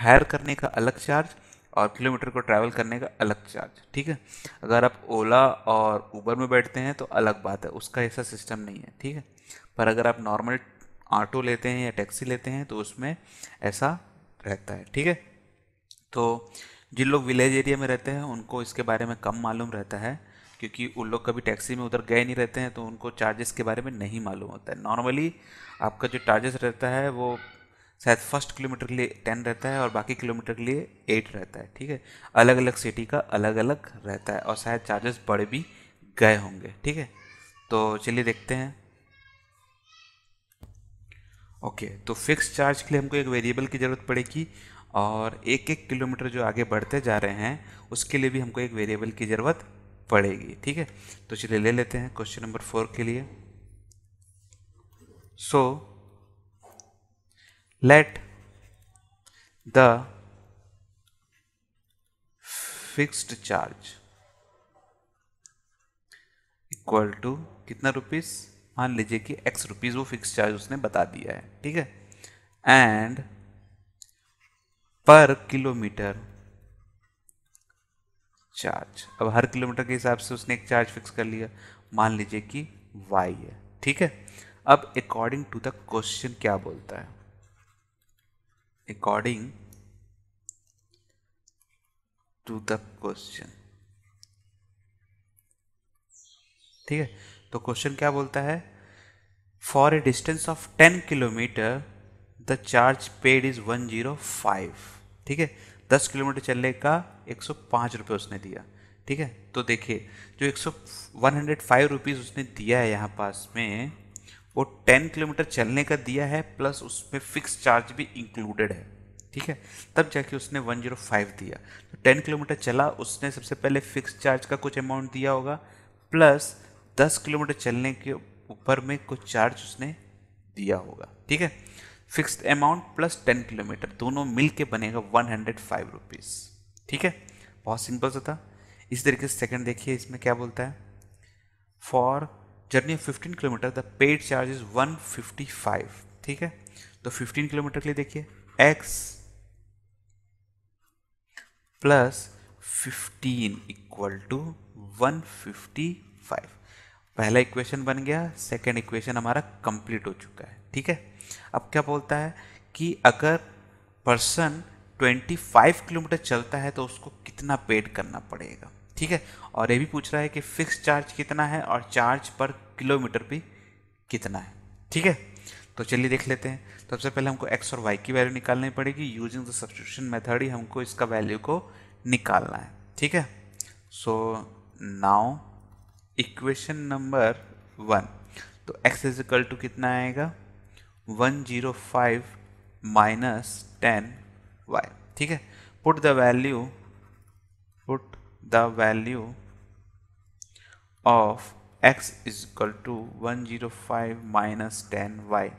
हायर करने का अलग चार्ज और किलोमीटर को ट्रैवल करने का अलग चार्ज ठीक है अगर आप ओला और ऊबर में बैठते हैं तो अलग बात है उसका ऐसा सिस्टम नहीं है ठीक है पर अगर आप नॉर्मल ऑटो लेते हैं या टैक्सी लेते हैं तो उसमें ऐसा रहता है ठीक है तो जिन लोग विलेज एरिया में रहते हैं उनको इसके बारे में कम मालूम रहता है क्योंकि उन लोग कभी टैक्सी में उधर गए नहीं रहते हैं तो उनको चार्जेस के बारे में नहीं मालूम होता है नॉर्मली आपका जो चार्जेस रहता है वो शायद फर्स्ट किलोमीटर के लिए टेन रहता है और बाकी किलोमीटर के लिए एट रहता है ठीक है अलग अलग सिटी का अलग अलग रहता है और शायद चार्जेस बढ़ भी गए होंगे ठीक है तो चलिए देखते हैं ओके तो फिक्स चार्ज के लिए हमको एक वेरिएबल की ज़रूरत पड़ेगी और एक एक किलोमीटर जो आगे बढ़ते जा रहे हैं उसके लिए भी हमको एक वेरिएबल की ज़रूरत पड़ेगी ठीक है तो चलिए ले लेते हैं क्वेश्चन नंबर फोर के लिए so let the fixed charge equal to कितना रुपीस मान लीजिए कि एक्स रुपीज़ वो फिक्स चार्ज उसने बता दिया है ठीक है एंड पर किलोमीटर चार्ज अब हर किलोमीटर के हिसाब से उसने एक चार्ज फिक्स कर लिया मान लीजिए कि वाई है ठीक है अब अकॉर्डिंग टू द क्वेश्चन क्या बोलता है अकॉर्डिंग टू द क्वेश्चन ठीक है तो क्वेश्चन क्या बोलता है for a distance of ten kilometre the charge paid is one zero five ठीक है दस किलोमीटर चलने का एक सौ उसने दिया ठीक है तो देखिए जो एक सौ वन उसने दिया है यहाँ पास में वो 10 किलोमीटर चलने का दिया है प्लस उसमें फिक्स चार्ज भी इंक्लूडेड है ठीक है तब जाके उसने 105 दिया तो 10 किलोमीटर चला उसने सबसे पहले फिक्स चार्ज का कुछ अमाउंट दिया होगा प्लस 10 किलोमीटर चलने के ऊपर में कुछ चार्ज उसने दिया होगा ठीक है fixed amount plus ten kilometre दोनों मिल के बनेगा वन हंड्रेड फाइव रुपीज़ ठीक है बहुत सिंपल सा था इसी तरीके से सेकंड देखिए इसमें क्या बोलता है for journey of fifteen kilometre the paid charge is one fifty five ठीक है तो फिफ्टीन किलोमीटर के लिए देखिए x plus fifteen equal to one fifty five पहला इक्वेशन बन गया सेकेंड इक्वेशन हमारा कंप्लीट हो चुका है ठीक है अब क्या बोलता है कि अगर पर्सन 25 किलोमीटर चलता है तो उसको कितना पेड करना पड़ेगा ठीक है और ये भी पूछ रहा है कि फिक्स चार्ज कितना है और चार्ज पर किलोमीटर भी कितना है ठीक है तो चलिए देख लेते हैं तो सबसे पहले हमको एक्स और वाई की वैल्यू निकालनी पड़ेगी यूजिंग द सब्सक्रिप्शन मेथड ही हमको इसका वैल्यू को निकालना है ठीक है so now equation number one तो एक्स इज इक्वल टू कितना आएगा one zero five minus ten y ठीक है put the value put the value of x is equal to one zero five minus ten y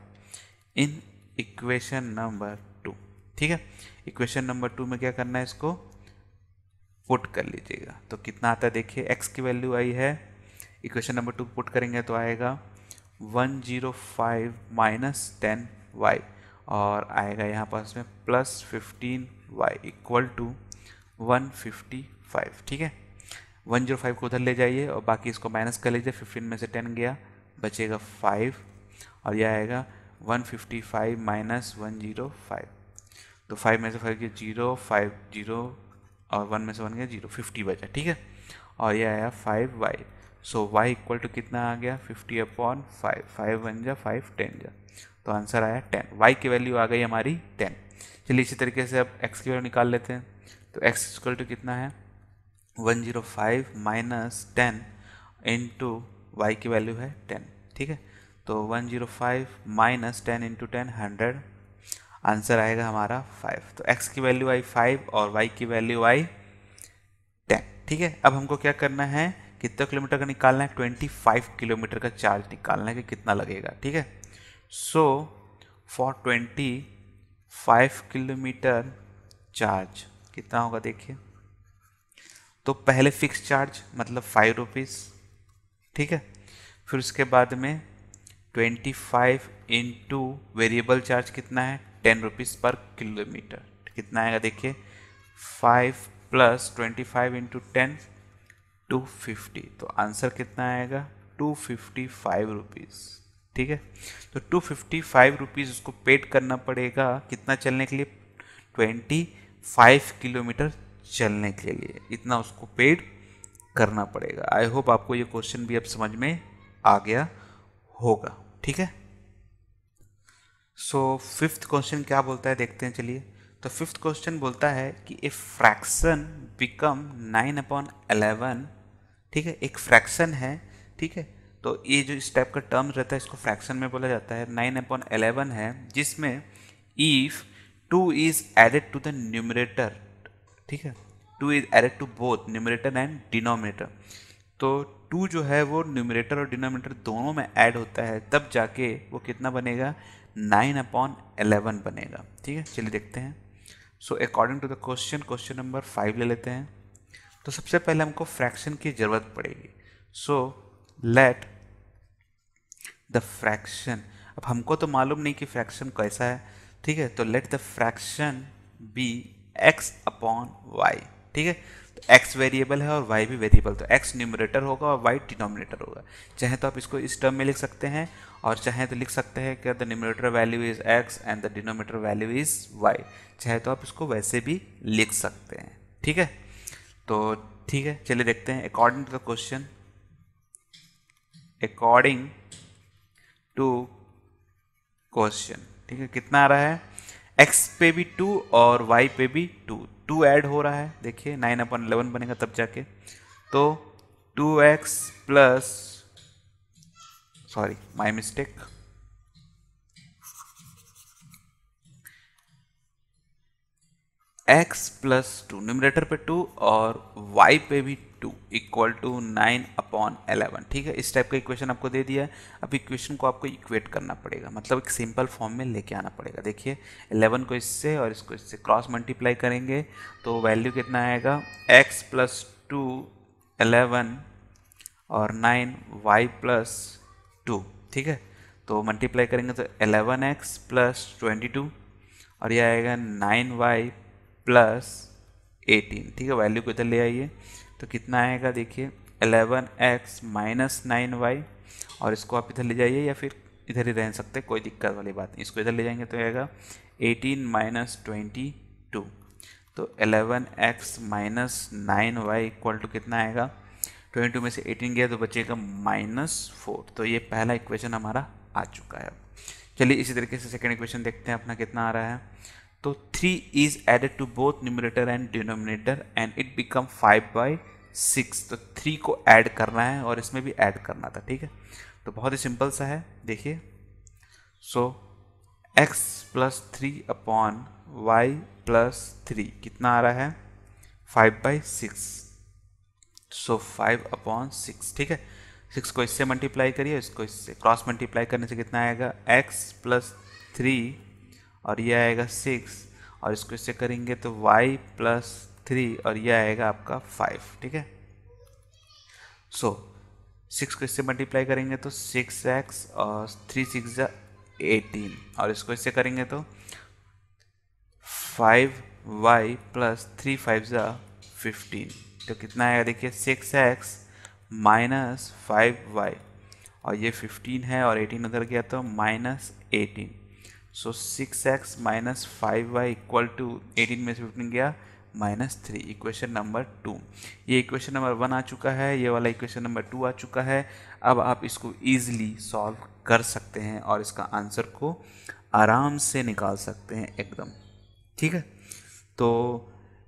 in equation number two ठीक है इक्वेशन नंबर टू में क्या करना है इसको पुट कर लीजिएगा तो कितना आता है देखिए एक्स की वैल्यू आई है इक्वेशन नंबर टू पुट करेंगे तो आएगा one zero five minus ten y और आएगा यहाँ पास में plus fifteen y equal to one fifty five ठीक है वन जीरो फाइव को उधर ले जाइए और बाकी इसको माइनस कर लीजिए फिफ्टीन में से टेन गया बचेगा फाइव और यह आएगा one fifty five minus one zero five तो फाइव में से फाइव गया जीरो फाइव जीरो और वन में से वन गया जीरो फिफ्टी बचा ठीक है और यह आया five y so y equal to कितना आ गया 50 अपॉन फाइव फाइव वन जा फाइव टेन जा तो आंसर आया टेन y की वैल्यू आ गई हमारी टेन चलिए इसी तरीके से अब x की वैल्यू निकाल लेते हैं तो x इक्वल टू कितना है one zero five minus ten into y की वैल्यू है टेन ठीक है तो one zero five minus ten into ten hundred answer आएगा हमारा फाइव तो एक्स की वैल्यू आई फाइव और वाई की वैल्यू आई टेन ठीक है अब हमको क्या करना है कितना किलोमीटर का निकालना है ट्वेंटी फाइव किलोमीटर का चार्ज निकालना है कि कितना लगेगा ठीक है so for twenty five kilometre charge कितना होगा देखिए तो पहले फिक्स चार्ज मतलब फाइव रुपीज़ ठीक है फिर उसके बाद में twenty five into variable charge कितना है टेन रुपीज़ पर किलोमीटर कितना आएगा देखिए five plus twenty five into ten two fifty तो आंसर कितना आएगा टू फिफ्टी फाइव रुपीज़ ठीक है तो टू फिफ्टी फाइव रुपीज़ उसको पेड करना पड़ेगा कितना चलने के लिए ट्वेंटी फाइव किलोमीटर चलने के लिए इतना उसको पेड करना पड़ेगा आई होप आपको ये क्वेश्चन भी अब समझ में आ गया होगा ठीक है सो फिफ्थ क्वेश्चन क्या बोलता है देखते हैं चलिए तो फिफ्थ क्वेश्चन बोलता है कि a fraction become nine upon eleven ठीक है एक फ्रैक्शन है ठीक है तो ये जो इस टाइप का टर्म रहता है इसको फ्रैक्शन में बोला जाता है नाइन अपॉन एलेवन है जिसमें if two is added to the numerator ठीक है two is added to both numerator and denominator तो टू जो है वो न्यूमरेटर और डिनोमिनेटर दोनों में ऐड होता है तब जाके वो कितना बनेगा नाइन अपॉन एलेवन बनेगा ठीक है चलिए देखते हैं so according to the question question number five ले लेते हैं तो सबसे पहले हमको फ्रैक्शन की ज़रूरत पड़ेगी सो लेट द फ्रैक्शन अब हमको तो मालूम नहीं कि फ्रैक्शन कैसा है ठीक है तो let the fraction be x upon y ठीक है तो एक्स वेरिएबल है और वाई भी वेरिएबल तो एक्स न्यूमरेटर होगा और वाई डिनोमिनेटर होगा चाहे तो आप इसको इस टर्म में लिख सकते हैं और चाहे तो लिख सकते हैं कि the numerator value is x and the denominator value is y चाहे तो आप इसको वैसे भी लिख सकते हैं ठीक है तो ठीक है चलिए देखते हैं according to the question according to question ठीक है कितना आ रहा है एक्स पे भी टू और वाई पे भी टू टू ऐड हो रहा है देखिए नाइन अपन इलेवन बनेगा तब जाके तो two x plus sorry my mistake x plus two numerator पे टू और वाई पे भी two equal to nine upon eleven ठीक है इस टाइप का इक्वेशन आपको दे दिया है अब इक्वेशन को आपको इक्वेट करना पड़ेगा मतलब एक सिंपल फॉर्म में लेके आना पड़ेगा देखिए एलेवन को इससे और इसको इससे क्रॉस मल्टीप्लाई करेंगे तो वैल्यू कितना आएगा एक्स प्लस टू एलेवन और नाइन वाई प्लस टू ठीक है तो मल्टीप्लाई करेंगे तो eleven x plus twenty two और यह आएगा नाइन वाई प्लस एटीन ठीक है वैल्यू को इधर ले आइए तो कितना आएगा देखिए eleven x minus nine y और इसको आप इधर ले जाइए या फिर इधर ही रह सकते हैं कोई दिक्कत वाली बात नहीं इसको इधर ले जाएंगे तो आएगा एटीन माइनस ट्वेंटी टू तो eleven x minus nine y equal to कितना आएगा ट्वेंटी टू में से एटीन गया तो बचेगा माइनस फोर तो ये पहला इक्वेशन हमारा आ चुका है चलिए इसी तरीके से सेकेंड इक्वेशन देखते हैं अपना कितना आ रहा है तो three is added to both numerator and denominator and it become five by six तो थ्री को ऐड करना है और इसमें भी ऐड करना था ठीक है तो बहुत ही सिंपल सा है देखिए so x plus three upon y plus three कितना आ रहा है five by six so five upon six ठीक है सिक्स को इससे मल्टीप्लाई करिए इसको इससे क्रॉस मल्टीप्लाई करने से कितना आएगा एक्स प्लस थ्री और ये आएगा सिक्स और इसको इससे करेंगे तो वाई प्लस थ्री और यह आएगा आपका फाइव ठीक है सो सिक्स को इससे मल्टीप्लाई करेंगे तो सिक्स एक्स और थ्री सिक्स एटीन और इसको इससे करेंगे तो five y plus three five ज़ा फिफ्टीन तो कितना आएगा देखिए six x minus five y और ये फिफ्टीन है और एटीन उधर गया तो minus eighteen so six x minus five y equal to eighteen में से फिफ्टीन गया minus three equation number two ये इक्वेशन नंबर वन आ चुका है ये वाला इक्वेशन नंबर टू आ चुका है अब आप इसको ईजिली सॉल्व कर सकते हैं और इसका आंसर को आराम से निकाल सकते हैं एकदम ठीक है तो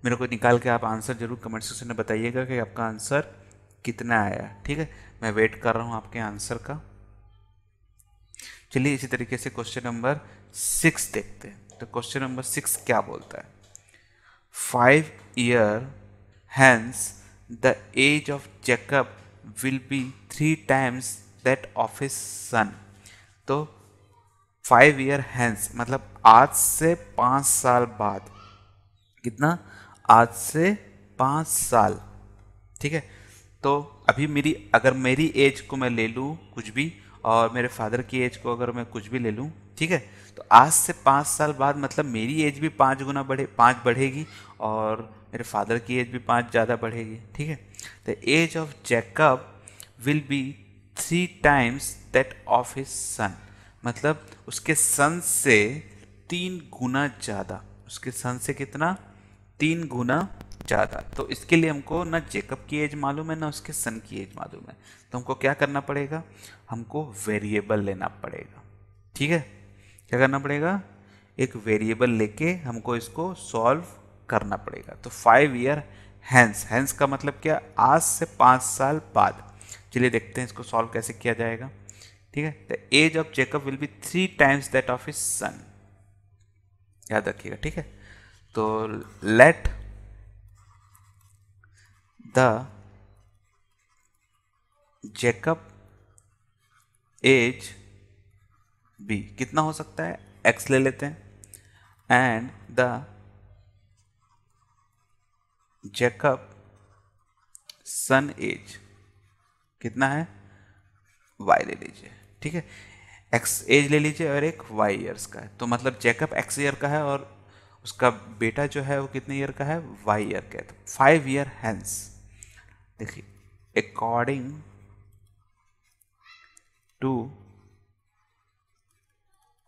मेरे को निकाल के आप आंसर जरूर कमेंट सेक्शन में बताइएगा कि आपका आंसर कितना आया ठीक है मैं वेट कर रहा हूँ आपके आंसर का चलिए इसी तरीके से क्वेश्चन नंबर सिक्स देखते हैं तो क्वेश्चन नंबर सिक्स क्या बोलता है five year hence the age of Jacob will be three times that of his son तो फाइव ईयर हैंस मतलब आज से पाँच साल बाद कितना आज से पाँच साल ठीक है तो अभी मेरी अगर मेरी एज को मैं ले लूँ कुछ भी और मेरे फादर की एज को अगर मैं कुछ भी ले लूँ ठीक है तो आज से पाँच साल बाद मतलब मेरी एज भी पाँच गुना बढ़े पाँच बढ़ेगी और मेरे फादर की एज भी पाँच ज़्यादा बढ़ेगी ठीक है the age of Jacob will be three times that of his son मतलब उसके सन से तीन गुना ज़्यादा उसके सन से कितना तीन गुना ज़्यादा तो इसके लिए हमको ना जेकब की एज मालूम है ना उसके सन की एज मालूम है तो हमको क्या करना पड़ेगा हमको वेरिएबल लेना पड़ेगा ठीक है क्या करना पड़ेगा एक वेरिएबल लेके हमको इसको सॉल्व करना पड़ेगा तो फाइव ईयर हैंस हैंस का मतलब क्या आज से पाँच साल बाद चलिए देखते हैं इसको सॉल्व कैसे किया जाएगा ठीक है the age of Jacob will be three times that of his son याद रखिएगा ठीक है तो let the Jacob age be कितना हो सकता है एक्स ले लेते हैं and the Jacob son age कितना है वाई ले लीजिए ठीक है एक्स एज ले लीजिए और एक वाई ईयर्स का है तो मतलब जेकअप एक्स ईयर का है और उसका बेटा जो है वो कितने ईयर का है वाई ईयर का है तो फाइव ईयर हैंस देखिए अकॉर्डिंग टू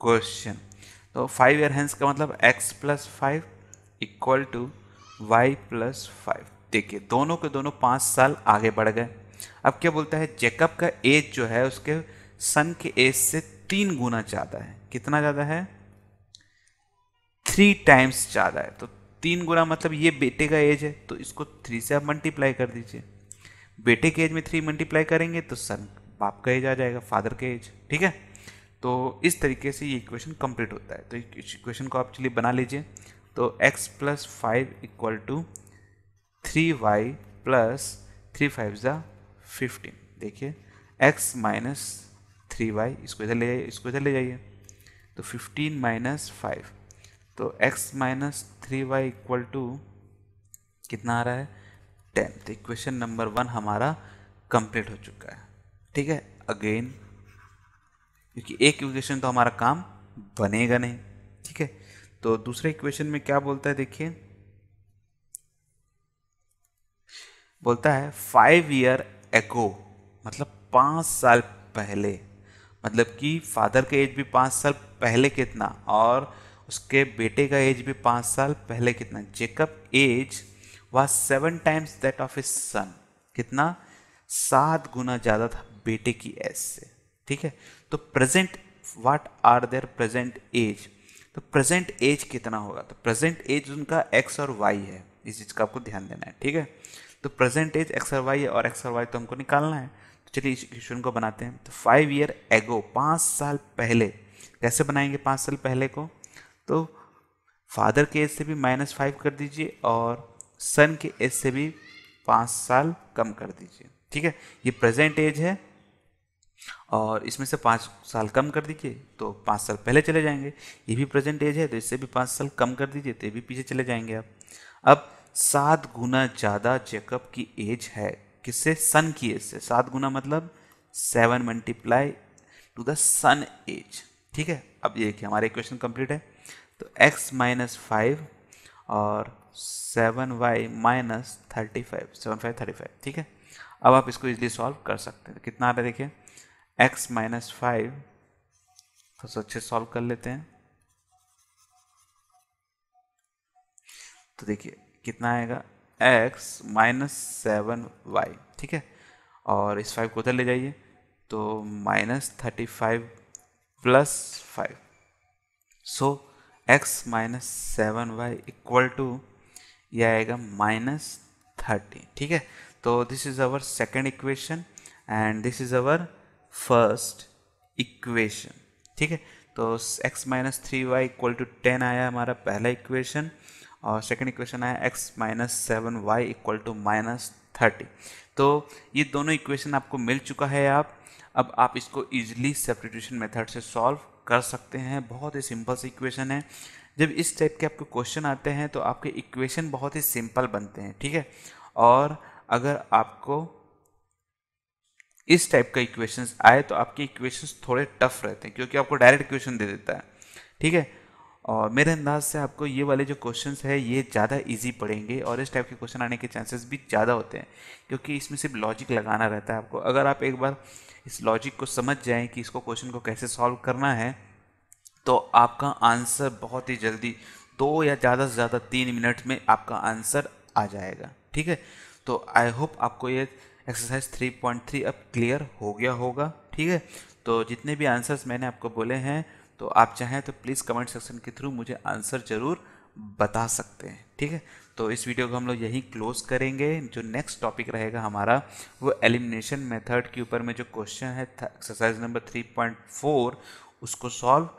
क्वेश्चन तो फाइव ईयर हैंस का मतलब x plus five equal to y plus five देखिए दोनों के दोनों पाँच साल आगे बढ़ गए अब क्या बोलता है जैकब का एज जो है उसके सन के एज से तीन गुना ज़्यादा है कितना ज़्यादा है थ्री टाइम्स ज़्यादा है तो तीन गुना मतलब ये बेटे का एज है तो इसको थ्री से आप मल्टीप्लाई कर दीजिए बेटे के एज में थ्री मल्टीप्लाई करेंगे तो सन बाप का एज आ जाएगा फादर का एज ठीक है तो इस तरीके से ये इक्वेशन कंप्लीट होता है तो इस इक्वेशन को आप चलिए बना लीजिए तो x plus five equal to three y plus three five ज़ा फिफ्टीन देखिए x माइनस थ्री वाई इसको इधर ले जाइए इसको इधर ले जाइए तो फिफ्टीन माइनस फाइव तो x minus three y equal to कितना आ रहा है टेन तो इक्वेशन नंबर वन हमारा कंप्लीट हो चुका है ठीक है अगेन क्योंकि एक इक्वेशन तो हमारा काम बनेगा नहीं ठीक है तो दूसरे इक्वेशन में क्या बोलता है देखिए बोलता है फाइव ईयर एगो मतलब पाँच साल पहले मतलब कि फादर का एज भी पाँच साल पहले कितना और उसके बेटे का एज भी पाँच साल पहले कितना जेकब एज वह seven times that of his son कितना सात गुना ज़्यादा था बेटे की एज से ठीक है तो present what are their present age तो प्रेजेंट एज कितना होगा तो प्रेजेंट एज उनका एक्स और वाई है इस चीज़ का आपको ध्यान देना है ठीक है तो प्रेजेंट एज एक्स और वाई है और एक्स और वाई तो हमको निकालना है तो चलिए इस क्वेश्चन को बनाते हैं तो फाइव ईयर एगो पाँच साल पहले कैसे बनाएंगे पाँच साल पहले को तो फादर के एज से भी माइनस फाइव कर दीजिए और सन के एज से भी पाँच साल कम कर दीजिए ठीक है ये प्रेजेंट एज है और इसमें से पाँच साल कम कर दीजिए तो पाँच साल पहले चले जाएंगे ये भी प्रेजेंट एज है तो इससे भी पाँच साल कम कर दीजिए तो ये भी पीछे चले जाएंगे आप अब सात गुना ज़्यादा जेकब की एज है किससे सन की एज से सात गुना मतलब seven multiply to the son age ठीक है अब ये देखिए हमारे इक्वेशन कंप्लीट है तो x माइनस फाइव और seven y minus thirty five seven five thirty five ठीक है अब आप इसको इजली सॉल्व कर सकते हैं कितना आ रहा है देखिए एक्स माइनस फाइव तो अच्छे सॉल्व कर लेते हैं तो देखिए कितना आएगा एक्स माइनस सेवन वाई ठीक है और इस फाइव को उधर ले जाइए तो minus thirty five plus five so x minus seven y equal to यह आएगा माइनस थर्टी ठीक है तो this is our second equation and this is our first equation ठीक है तो x minus three y equal to ten आया हमारा पहला इक्वेशन और सेकंड इक्वेशन आया x minus seven y equal to minus thirty तो ये दोनों इक्वेशन आपको मिल चुका है आप अब आप इसको ईजिली सब्सटीट्यूशन मेथड से सॉल्व कर सकते हैं बहुत ही सिंपल सी इक्वेशन है जब इस टाइप के आपके क्वेश्चन आते हैं तो आपके इक्वेशन बहुत ही सिंपल बनते हैं ठीक है और अगर आपको इस टाइप का इक्वेशंस आए तो आपके इक्वेशंस थोड़े टफ रहते हैं क्योंकि आपको डायरेक्ट इक्वेशन दे देता है ठीक है और मेरे अंदाज से आपको ये वाले जो क्वेश्चन है ये ज़्यादा इजी पड़ेंगे और इस टाइप के क्वेश्चन आने के चांसेस भी ज़्यादा होते हैं क्योंकि इसमें सिर्फ लॉजिक लगाना रहता है आपको अगर आप एक बार इस लॉजिक को समझ जाएँ कि इसको क्वेश्चन को कैसे सॉल्व करना है तो आपका आंसर बहुत ही जल्दी दो या ज़्यादा से ज़्यादा तीन मिनट में आपका आंसर आ जाएगा ठीक है तो आई होप आपको ये एक्सरसाइज 3.3 अब क्लियर हो गया होगा ठीक है तो जितने भी आंसर्स मैंने आपको बोले हैं तो आप चाहें तो प्लीज़ कमेंट सेक्शन के थ्रू मुझे आंसर ज़रूर बता सकते हैं ठीक है तो इस वीडियो को हम लोग यहीं क्लोज करेंगे जो नेक्स्ट टॉपिक रहेगा हमारा वो एलिमिनेशन मेथड के ऊपर में जो क्वेश्चन है एक्सरसाइज नंबर 3.4 उसको सॉल्व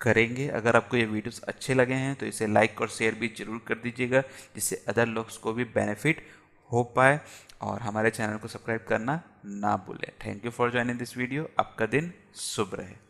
करेंगे अगर आपको ये वीडियोस अच्छे लगे हैं तो इसे लाइक और शेयर भी ज़रूर कर दीजिएगा जिससे अदर लोग को भी बेनिफिट हो पाए और हमारे चैनल को सब्सक्राइब करना ना भूलें thank you for joining this video आपका दिन शुभ रहे